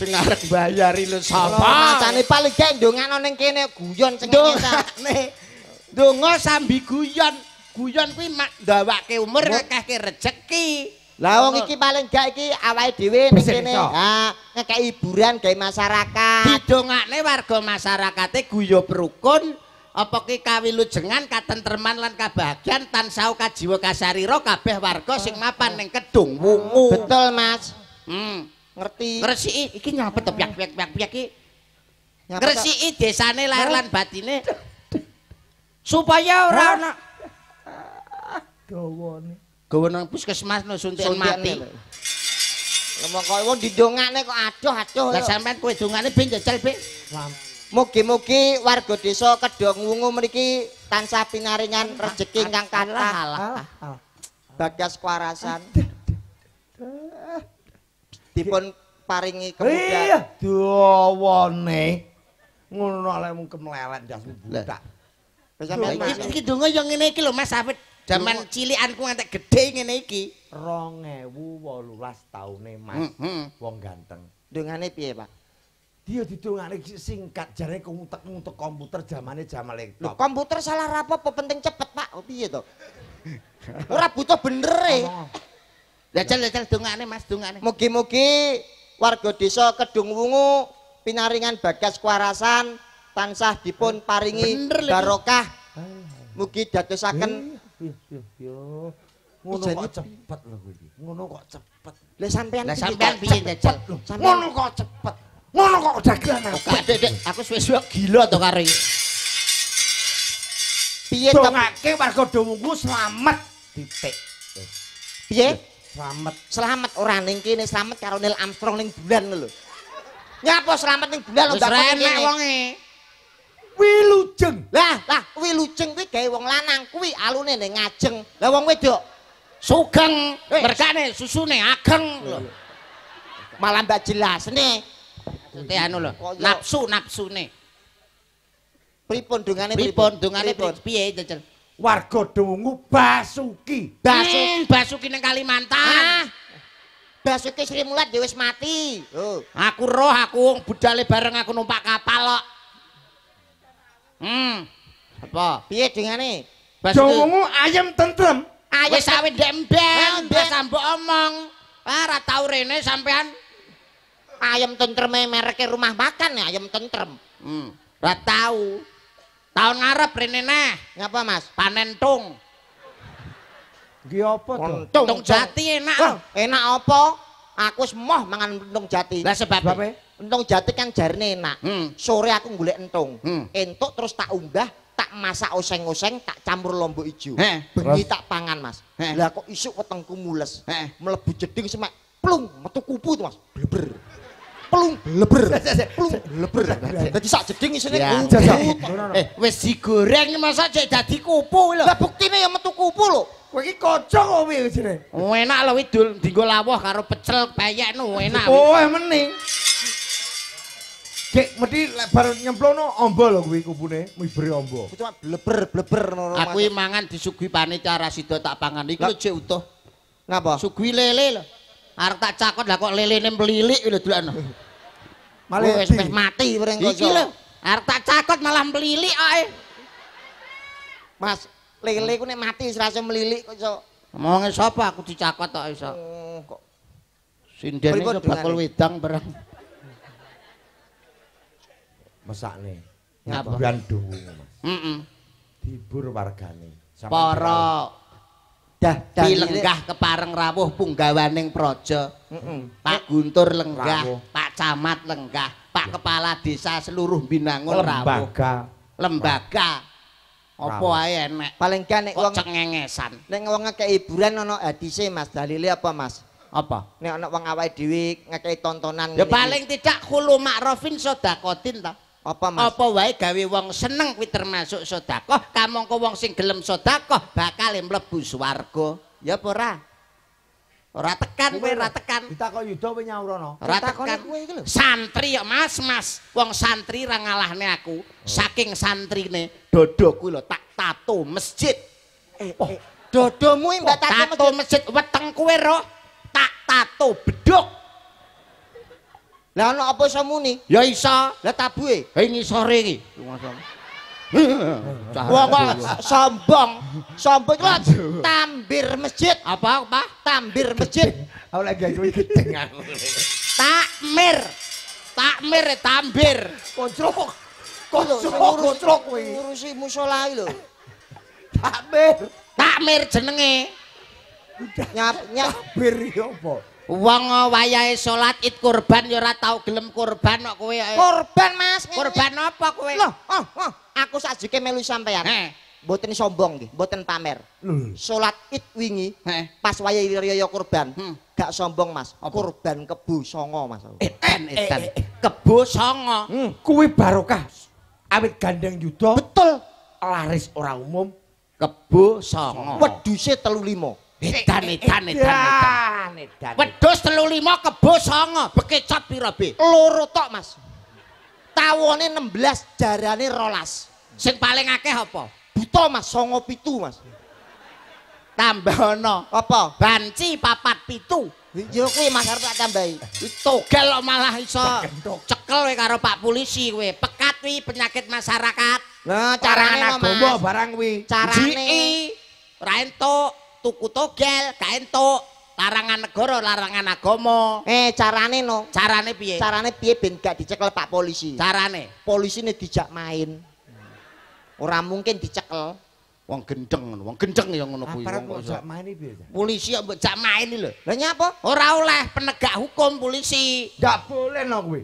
sing arek mbayari lho sapa paling gek ndongano ning kene guyon cengenge sa ndonga sambil guyon guyon kuwi mak ndawake umur akeh rezeki lah wong iki paling gak iki awake dhewe ning kene ha ngekeki hiburan gawe masyarakat didongakne warga masyarakate guyu rukun apa ki kawilujengan katentreman lan kabahagiaan tansah kajiwa kasariro kabeh warga sing mapan ning kedung wungu betul mas hmm ngerti ngresiki iki nyapet to piak piak piak piak iki ngresiki desane lahir lan batine supaya ora ana dawane gawa puskesmas no suntikan mati lemah kok wong didongane kok aduh aduh lah sampean kowe dongane ben jecel ben Mugi-mugi warga desa Kedong Wungu mriki tansah pinaringan rejeki ingkang kathah. Bagas kwarasan. Ipun paringi kemudahan ngono nek lek mung kemlelet jas budak. Iki iki donga ya ngene iki lho Mas Safit. Zaman cilikanku nganti gedhe ngene iki 2018 taune Mas. Mm-hmm. Wong ganteng. Dongane piye, Pak? Dia didongane singkat jare kumutek untuk komputer zamane jaman laptop. komputer salah apa? penting cepet, Pak. Oh, piye to? Ora butuh bener e. Lecel lecel dungane Mas dungane. Mugi-mugi warga desa Kedungwungu pinaringan bagas kuarasan tansah dipun paringi barokah. Ah. Mugi dadosaken eh, eh, eh, yo ngono kok cepet lho kowe. Ngono kok cepet. Lah sampean Lah sampean piye Lecel? Ngono kok cepet. Ngono kok oh, dek. Aku suwe-suwe gila to kare. Piye to? Dongake warga Dungwungu selamat dipek. Piye? Yeah. Selamat, selamat orang ning kene, selamat karo Neil Armstrong ning bulan lho. Nyapa selamat ning bulan ndak enak wonge. Wilujeng. Lah, lah wilujeng kuwi gawe wong lanang kuwi alune ning ngajeng. Lah wong wedok sugeng, berkane susune ageng lho. Malah mbak jelas nih. Dute anu lho, nafsu-nafsune. nafsu Pripun dungane? Pripun dungane piye, Cecil? warga dungu Basuki. Basu hmm, Basuki ning Kalimantan. Basuki Sri Mulat ya wis mati. Oh. Aku roh aku wong budale bareng aku numpak kapal kok. Hmm. Apa? Piye dengane? Basuki. Dungu ayem tentrem. ayam sawit ndek mbel, ndek sambok omong. Ora ah, tau rene sampean ayam tentrem mereke rumah makan ya ayam tentrem hmm. tahu tahun ngarep rene neh ngapa mas panen tung apa tuh jati enak enak apa aku semoh mangan tung jati lah sebab apa entung jati kan jarne enak hmm. sore aku ngulek entung hmm. entuk terus tak unggah tak masak oseng-oseng tak campur lombok ijo bengi tak pangan mas lah kok isuk wetengku mules mlebu jeding semek plung metu kupu tuh mas bleber pelung leber pelung leber dadi sak jeding isine kuwi eh wis digoreng masak cek dadi kupu lho lah buktine ya metu kupu lho kowe iki kocok kowe jene enak lho widul dinggo lawuh karo pecel payek payekno enak oh eh, meni Cek mesti lebar nyemplono ombo lho kuwi kupune, mibri ombo. Aku cuma bleber bleber ngono. mangan disugui panitia rasida tak pangan iku cek utuh. Ngapa? Sugui lele lho. arek tak cakot lah kok lelene melilik lho dulan. Eh, malah wis wis mati wering kok. Iki lho, arek tak cakot malah melilik kok. Eh. Mas, lele ku nek mati wis rasane melilik kok iso. Omonge sapa aku dicakot tok iso. Oh, kok sinden iki bakul wedang bareng. Mesakne. Ngapa? Bulan dungu, Mas. Heeh. Dibur wargane. Para dadani lenggah kepareng rawuh punggawaning praja Pak Guntur lenggah Pak Camat lenggah Pak Kepala Desa seluruh binangun rawuh lembaga apa ae enek paling enek wong cengengesan nek wong ngekek hiburan ana hadise Mas Dalile apa Mas apa nek ana wong awake dhewe ngekek tontonan ya paling tidak khulu makrofin sedakotin ta Apa Mas? Apa wae gawe wong seneng kuwi termasuk sedekah, kamangka wong sing gelem sedekah bakal mlebu swarga. Ya apa ora? Ora tekan kowe ora tekan. Ditakok Yuda kowe nyaurono. Ora kowe iki Santri ya Mas, Mas. Wong santri ra ngalahne aku. Oh. Saking santrine dodok kuwi lho tak tato masjid. Eh, oh. eh. dodomu mbak oh, tato, tato masjid weteng kowe ro. Tak tato beduk. Lah ana apa iso muni? Ya isa. Lah tabuhe. Ha ini sore iki. Wong kok sombong. Sombong kok tambir masjid. Apa apa? Tambir masjid. Aku lagi gawe gedeng aku. Takmir. Takmir e, tambir. Kocrok. Kocrok kocrok kuwi. Ngurusi musala iki lho. Takmir. Takmir jenenge. Nyap nyap yo apa? wong wayahe salat id kurban ya ora tau gelem kurban kok kowe kurban eh. mas kurban apa kowe loh, oh, oh. aku sajike melu sampean heh mboten sombong nggih mboten pamer salat id wingi pas wayahe riyaya kurban hmm. gak sombong mas kurban kebu songo mas eh edan eh, eh, kebu songo hmm. kuwi barokah awit gandeng yudha betul laris orang umum kebu songo weduse 35 Eh, edan edan edan edan. Wedos telu kebo kebosong, bekecot pira be? Loro tok, Mas. Tawone 16, jarane rolas. Sing paling akeh apa? Buto Mas, pitu Mas. Tambah no apa? Banci papat pitu. Iya, kuwi Mas arep tak tambahi. Togel kok malah iso cekel we karo Pak Polisi kowe. Pekat kuwi penyakit masyarakat. Nah, carane agama barang kuwi. Carane ra entuk. tuku togel, kain to, larangan negara, larangan agama. Eh, carane no? Carane piye? Carane piye ben gak dicekel Pak Polisi? Carane? Polisine dijak main. Ora mungkin dicekel. Wong gendeng ngono, wong gendeng ya ngono ah, kuwi. Aparat kok jak main piye? Polisi kok jak main lho. Lah nyapa? Ora oleh penegak hukum polisi. Ndak boleh no kuwi.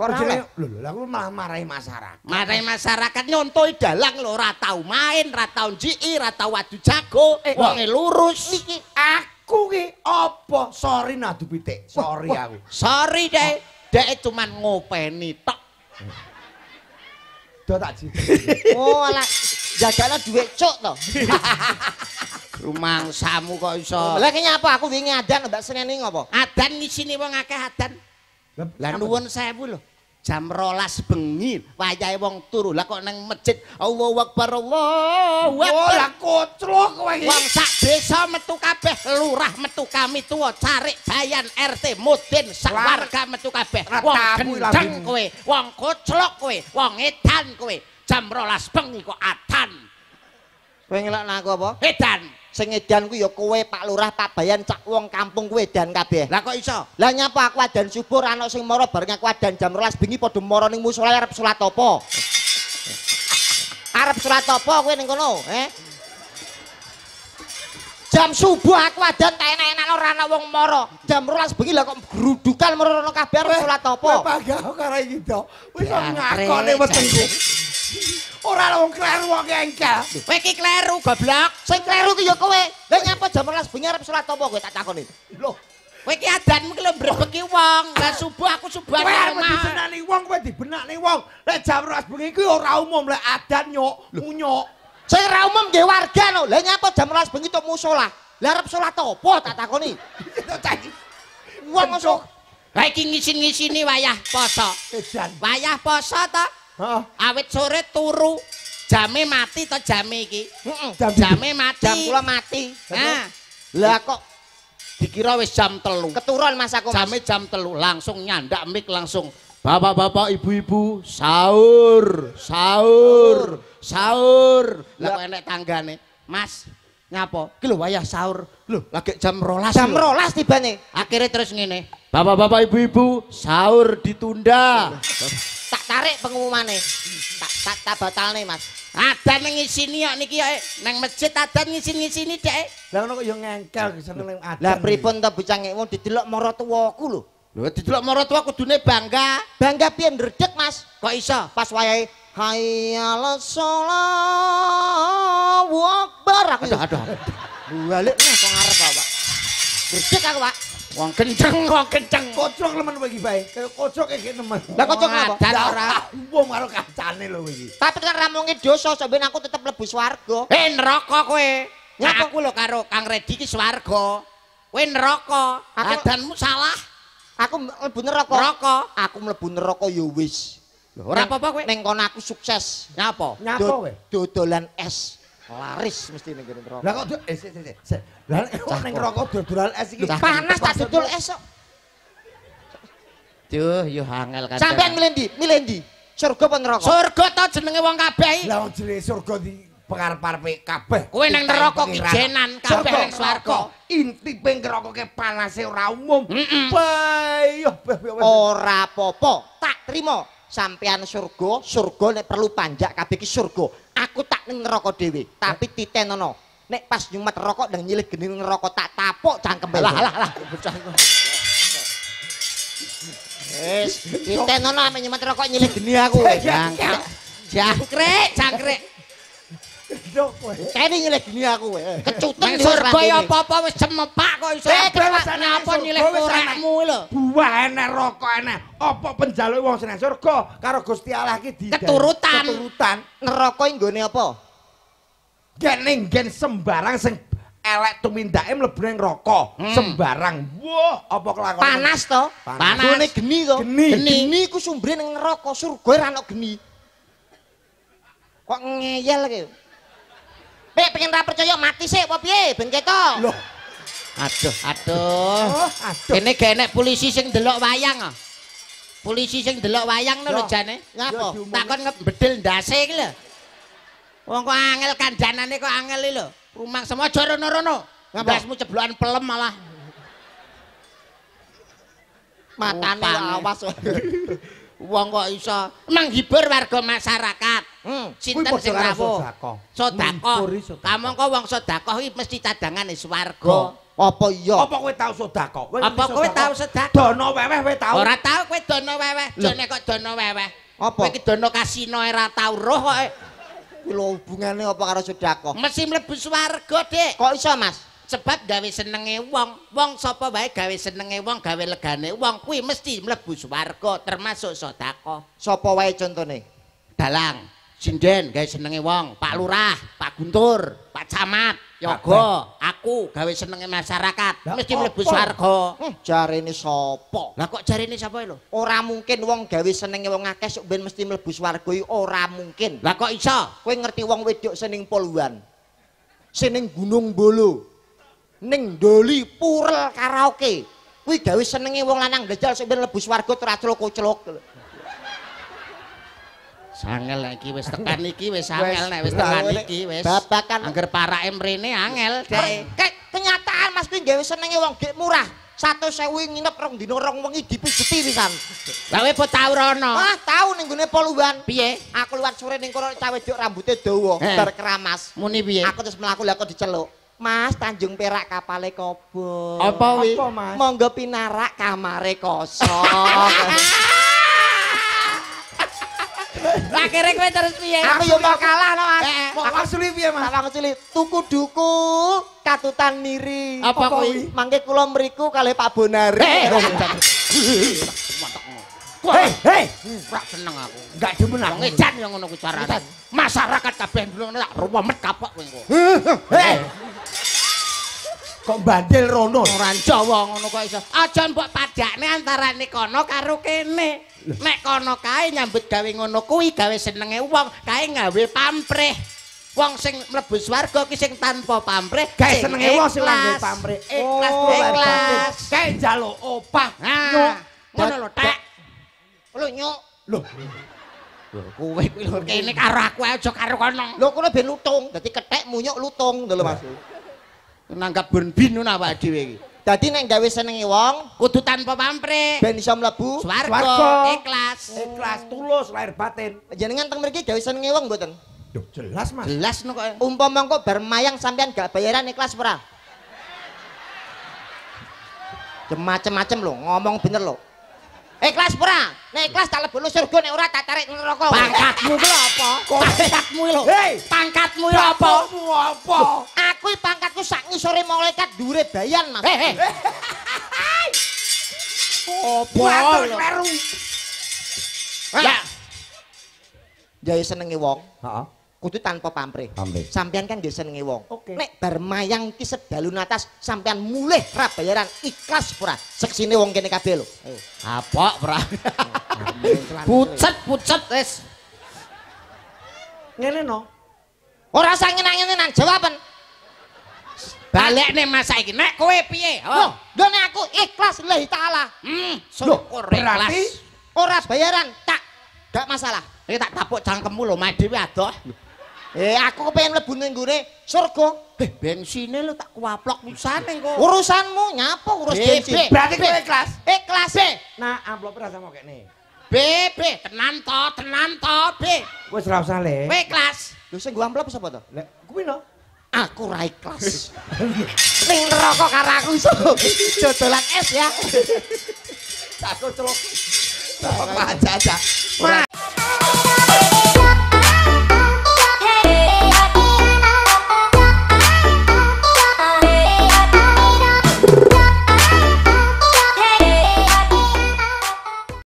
Kok jene lho aku malah marahi masyarakat. Marahi masyarakat nyontoi dalang lho ratau main, ratau tau ratau wadu jago, eh, wonge lurus. Niki aku ki apa? Sorry nadu pitik, sorry wah, wah. aku. Sorry deh, oh. deh cuman ngopeni tok. Dua tak jitu. oh alah, duit cok toh. to. samu kok iso. Lagi nyapa aku ingin adan Mbak ini ngopo? Adan sini wong akeh adan. Lah nuwun bu loh. jam rolas bengi wayahe wong turu lah kok nang masjid Allahu Akbar Allahu Akbar lah kocrok wong sak desa metu kabeh lurah metu kami tua cari, bayan RT mudin sak warga metu kabeh wong gendeng kowe wong kocrok kowe wong edan kowe jam rolas bengi kok adan kowe ngelak nang apa edan sing edan ku ya kowe Pak Lurah Pak Bayan cak wong kampung kowe edan kabeh. Lah kok iso? Lah nyapa aku adan subuh, ana sing mara bareng aku adan jam 12 bengi padha mara ning musala arep salat apa? Arep salat apa kowe ning kono, eh? Jam subuh aku adan ta enak-enak ora ana wong mara. Jam 12 bengi lah kok grudukan merono kabeh arep salat apa? Kowe panggah karo iki to. Wis ngakone wetengku. Ora lawang kleru wong engkel. Kowe iki kleru goblok. Sing kleru ki ya kowe. Lah nyapa jam 11 bengi arep salat opo kowe tak takoni. Loh, kowe iki adanmu ki lho mbrebeki wong. Lah subuh aku subuh nang omah. Kowe disenani wong, kowe dibenakne wong. Lek jam 11 bengi kuwi ora umum lek adat nyok, munyok. Sing ora umum nggih warga no. Lah nyapa jam 11 bengi tok musola. Lah arep salat opo tak takoni. Wong iso Lah iki ngisin-ngisini wayah poso. Wayah poso ta? Heeh. Awit sore turu. Jame mati to jame iki? Jam jame mati. Jam kula mati. Ha. Lah kok dikira wis jam telu. Keturon Mas aku. Jame jam telu, langsung nyandak mik langsung. Bapak-bapak, ibu-ibu, sahur, sahur, sahur. Lah kok enek tanggane? Mas, ngapa? Ki lho wayah sahur. Lho, lagi jam rolas. Jam rolas tibane. Akhirnya terus ngene. Bapak-bapak, ibu-ibu, sahur ditunda. tarik pengumumane. Tak tak tak batalne, Mas. Adan nang ngisini kok niki ya. Eh. nang masjid adan ngisini-ngisini, Dek. Eh. Lah ngono kok ya ngengkel seneng nang adan. Lah pripun to bocangmu didelok marang tuwaku lho. Lho didelok marang tuwa kudune bangga. Bangga piye ndredeg, Mas? Kok iso pas wayahe hayal sholawat akbar. Aduh aduh. Balik nang kok ngarep apa, Pak? Ndredeg aku, Pak. Wong kenceng kok kenceng. Kocok lemen kowe iki bae. Kayak kocok iki nemen. Lah kocok apa? Dan ora wong karo kacane lho iki. Tapi kan ramunge dosa ben aku tetep mlebu swarga. Eh neraka kowe. Nyapa aku lho karo Kang Redi iki swarga. Kowe neraka. Adanmu salah. Aku mlebu neraka. Neraka. Aku mlebu neraka ya wis. Lho ora apa-apa kowe. Ning kono aku sukses. Nyapa? Nyapa kowe? Dodolan es. laris mesti ning kene rokok. Lah kok eh sik sik sik. Lah nek wong ning rokok dodolan es iki panas tak dodol esok. Duh, yo angel kan. Sampeyan milendi, milendi. Surga apa neraka? Surga ta jenenge wong kabeh iki. Lah wong jene surga di pengarep-arepe kabeh. Kowe ning neraka ki jenan kabeh ning swarga. Inti ping neraka ke panase ora umum. Payo. Ora apa-apa, tak trimo. Sampeyan surga, surga nek perlu panjak kabeh iki surga. ngerokok dhewe, tapi titenono. Nek pas nyumet rokok ndang nyilih geni ngerokok tak tapok cangkem. Lah lah lah. Wis, titenono ame nyumet rokok nyilih geni aku. Jangkrik, jangkrik. jeruk kowe. Kene nyilih gini aku kowe. Kecutung surga ya apa-apa wis Semepak kok iso. Eh, kenapa apa nyilih orekmu lho. Buah enak, rokok enak. Apa penjaluk wong seneng surga karo Gusti Allah iki di keturutan. Keturutan neraka nggone apa? Gening gen sembarang sing elek tumindake mlebu ning neraka hmm. sembarang. Wah, apa kelakon? Panas to. Panas. Gune geni to. Geni. Geni iku sumbre ning neraka, surga ora ana geni. kok ngeyel kayak Dek pengen ra percaya mati sih, apa piye ben ketok. Loh. Aduh, aduh. Oh, aduh. Kene polisi sing delok wayang. Ah. Polisi sing delok wayang lho jane. Ya Ngapa? Takon ngebedil ndase iki lho. Wong kok angel kandhanane kok angel lho. Rumah semua aja rono-rono. Ndasmu ceblokan pelem malah. Matane awas. Wong kok iso menghibur warga masyarakat. Hmm, sinten sing rawuh? Sedakoh. Kamangka wong sedakoh iki mesti cadangane swarga. Apa iya? Apa kowe tau sedakoh? Apa kowe tau sedakoh? Dono weweh kowe tau? Ora tau kowe dono weweh, jane kok dono weweh. Apa? Kowe dono kasino e ora tau roh kok. Kuwi lho hubungane apa karo sedakoh? Mesti mlebu swarga, Dik. Kok iso, Mas? Sebab gawe senenge wong, wong sapa wae gawe senenge wong, gawe legane wong kuwi mesti mlebu swarga termasuk sedakoh. Sapa wae contone? Dalang. jinden gawe senenge wong, Pak Lurah, Pak Guntur, Pak Camat, Yogo, aku gawe senenge masyarakat, Lah mesti mlebu swarga. Hmm. Jarene sapa? Lah kok jarene sapa lho? Ora mungkin wong gawe senenge wong akeh sok ben mesti mlebu swarga iki ora mungkin. Lah kok isa? Kowe ngerti wong wedok sening poluan. Sening Gunung Bolo. Ning Doli Purel karaoke. Kuwi gawe senenge wong lanang dejal sok ben mlebu swarga tracul-cluk. Sangel iki wis tekan iki wis angel nek wis tekan iki wis. Babakan anger parake mrene angel dhek. Kenyataan mesti nggih wis senenge wong gek murah. 100.000 nginep rong dina rong wengi dipijeti pisan. Lah kowe tau rono. Ah, tau ning gone poluan. Piye? Aku luwat sore ning kono cah wedok rambuté dawa, eh. mas Muni piye? Aku terus mlaku lah diceluk. Mas Tanjung Perak kapale kobo. Apa, Apa Mas? Monggo pinarak kamare kosong. Akhirnya kowe terus piye? Aku yo mau kalah lho, Mas. Eh, eh, mau kalah piye, Mas? Kalah suli. Tuku duku katutan niri. Apa kuwi? Mangke kula mriku kalih Pak Bonari. Hei, hei, gak seneng aku. Gak demen aku. Ngejan yang ngono kucarane. Masyarakat kabeh dulu ngono tak rumet kapok kowe. Hmm, hmm. Hei. Eh. Kok bandel rono? Ora Jawa ngono kok iso. Aja mbok padakne antara kono karo kene. Nek kono kae nyambut gawe ngono kuwi gawe senenge wong, kae gawe pamrih. Wong sing mlebu swarga ki sing tanpa pamrih, gawe senenge wong sing lan pamrih. Ikhlas, oh, ikhlas. Kae njaluk opah. Nyuk. Ngono lho, tak, Lho nyuk. Lho. Lho kowe kuwi lho kene karo aku aja karo kono. Lho kowe ben lutung, dadi kethek munyuk lutung to lho Mas. Nanggap ben bin ngono awake dhewe iki. Dadi nek gawe senengi wong kudu tanpa pamrih. Ben iso mlebu swarga. Ikhlas. Ikhlas tulus lahir batin. Jenengan teng mriki gawe senengi wong mboten? Yo jelas Mas. Jelas no kok. Umpama kok bar mayang sampean gak bayaran ikhlas ora? Cemacem-macem lho, ngomong bener lho. ikhlas pura nek ikhlas tak lebu surga nek ora tak tarik neraka pangkatmu kuwi apa pangkatmu lho hei pangkatmu ya apa apa aku iki pangkatku sak ngisore malaikat dure bayan mas hei hei opo lho ya jaya senengi wong heeh kudu tanpa pamrih. Sampean kan nggih senenge wong. Okay. Nek bar mayang ki sedalun atas sampean mulih ra bayaran ikhlas seksi Seksine wong kene kabeh lho. Eh. Apa pura? Pucet-pucet wis. Ngene no. Ora angin angin ngenang jawaban. Balik nih masa ini, nek kowe piye? Oh, doni aku ikhlas lillahi taala. Hmm, syukur ikhlas. Ora bayaran tak gak masalah. ini tak tapuk cangkemmu lho, mak dhewe adoh. Eh aku pengen mlebu ning gone surga. Eh, bensine lho tak kuaplok pisane engko. Urusanmu nyapa urus eh, bensin. Berarti kowe ikhlas. Eh, ikhlas. Nah amplop ora sama kene. B B tenan to tenan to B. Wis ora usah le. Kowe ikhlas. Lho sing gua amplop sapa to? Lek kuwi no. Aku ra ikhlas. Ning neraka karo aku iso dodolan es ya. Aku celok. Pak aja aja.